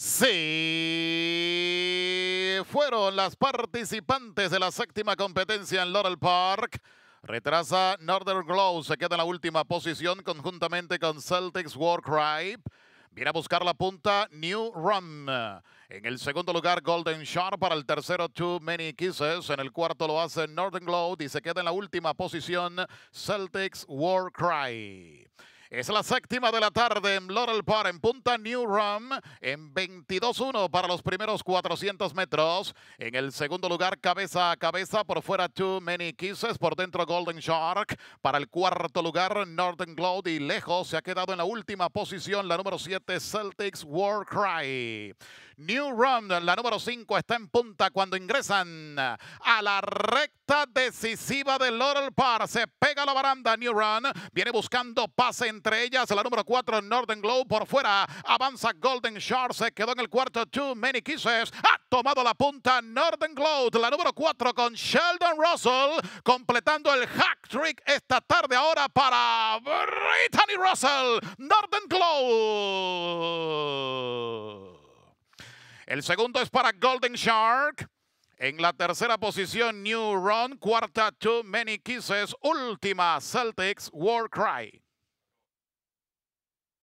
Sí, fueron las participantes de la séptima competencia en Laurel Park. Retrasa Northern Glow, se queda en la última posición conjuntamente con Celtics Warcry. Viene a buscar la punta New Run. En el segundo lugar, Golden Sharp. Para el tercero, Too Many Kisses. En el cuarto lo hace Northern Glow. Y se queda en la última posición, Celtics Warcry. Cry. Es la séptima de la tarde en Laurel Park, en Punta New Run. en 22-1 para los primeros 400 metros. En el segundo lugar, cabeza a cabeza, por fuera Too Many Kisses, por dentro Golden Shark. Para el cuarto lugar, Northern Glow y lejos se ha quedado en la última posición, la número 7, Celtics War Cry. New Run, la número 5, está en punta cuando ingresan a la recta decisiva de Laurel Park. Se pega la baranda New Run, viene buscando pase entre ellas la número 4 Northern Glow por fuera. Avanza Golden Shark. se quedó en el cuarto Too Many Kisses. Ha tomado la punta Northern Glow, la número 4 con Sheldon Russell, completando el hack trick esta tarde ahora para Brittany Russell, Northern Glow. El segundo es para Golden Shark. En la tercera posición, New Run. Cuarta, Too Many Kisses. Última, Celtics War Cry.